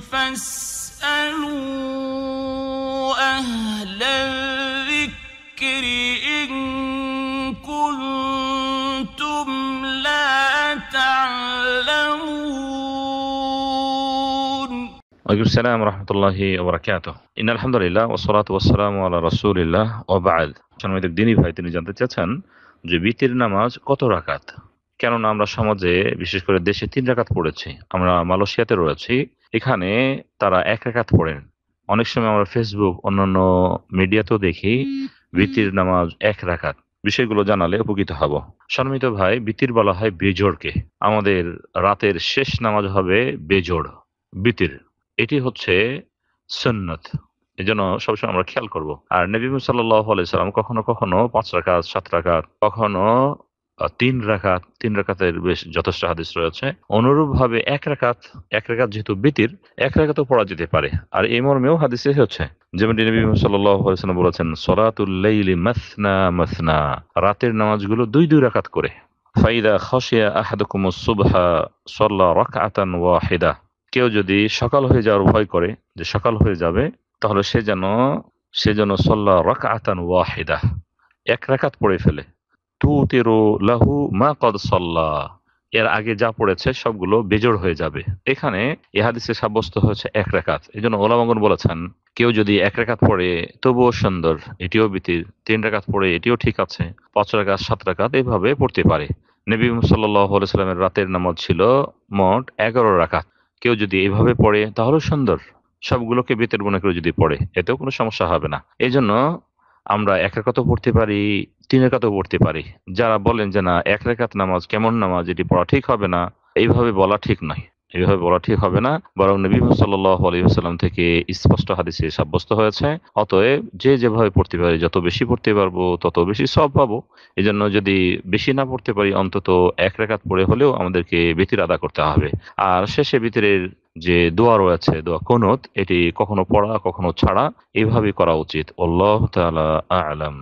فاسألوا أهل الذكر إن كنتم لا تعلمون وعليكم السلام ورحمة الله وبركاته إن الحمد لله والصلاة والسلام على رسول الله وبعد সম্মানিত দিনী ভাই তিনি জানতে চাচ্ছেন যে বিতির কেননা আমরা সমাজে বিশেষ করে দেশে তিন রেখাত পড়েছি আমরা মালয়েশিয়াতে রয়েছি এখানে তারা এক রাকাত পড়েন অনেক সময় আমরা ফেসবুক অন্যান্য মিডিয়াতেও দেখি বৃত্তির নামাজ এক রাকাত বিষয়গুলো জানালে উপকৃত হব সম্মিত ভাই বৃত্তির বলা হয় বেজোড়কে আমাদের রাতের শেষ নামাজ হবে বেজোড় বিতির এটি হচ্ছে সন্নত জন্য সবসময় আমরা খেয়াল করব আর নবী সাল্লাম কখনো কখনো পাঁচ রাখাত সাত রাখাত কখনো তিন রাকাত তিন রাকাতের বেশ যথেষ্ট হাদিস রয়েছে অনুরূপভাবে এক রাকাত এক রাকাত যেহেতু বিতির এক রাকাতও পড়া যেতে পারে আর এই মর্মেও হাদিসে হচ্ছে যেমনটি নবী সাল্লাম বলেছেন সলাতুল্লাইলি মাসনা মাসনা রাতের নামাজগুলো দুই দুই রাকাত করে ফাইদা খসিয়া আহাদকুম সুবহা সল্লা আতান ওয়াহিদা কেউ যদি সকাল হয়ে যাওয়ার ভয় করে যে সকাল হয়ে যাবে তাহলে সে যেন সে যেন সল্লা আতান ওয়াহিদা এক রাকাত পড়ে ফেলে তুতিরু লাহু মা কদ এর আগে যা পড়েছে সবগুলো বেজোড় হয়ে যাবে এখানে ইহাদিসে সাব্যস্ত হয়েছে এক রেখাত এই জন্য ওলামগন বলেছেন কেউ যদি এক রেখাত পড়ে তবুও সুন্দর এটিও বিতির তিন রেখাত পড়ে এটিও ঠিক আছে পাঁচ রেখাত সাত রেখাত এইভাবে পড়তে পারে নবী সাল্লামের রাতের নামাজ ছিল মোট এগারো রাখাত কেউ যদি এইভাবে পড়ে তাহলে সুন্দর সবগুলোকে বেতের মনে করে যদি পড়ে এতেও কোনো সমস্যা হবে না এই জন্য আমরা এক রেখাতও পড়তে পারি তিন রেখাতও পড়তে পারি যারা বলেন যে না এক রেখাত নামাজ কেমন নামাজ এটি পড়া ঠিক হবে না এইভাবে বলা ঠিক নয় এইভাবে বলা ঠিক হবে না বরং নবী সাল্লাহ আলহিহাস্লাম থেকে স্পষ্ট হাদিসে সাব্যস্ত হয়েছে অতএব যে যেভাবে পড়তে পারি যত বেশি পড়তে পারবো তত বেশি সব পাবো এই জন্য যদি বেশি না পড়তে পারি অন্তত এক রেখাত পড়ে হলেও আমাদেরকে বেতির আদা করতে হবে আর শেষে বিতিরের যে দোয়া রয়েছে দোয়া কোনত এটি কখনো পড়া কখনো ছাড়া এভাবে করা উচিত আল্লাহ তালা আলাম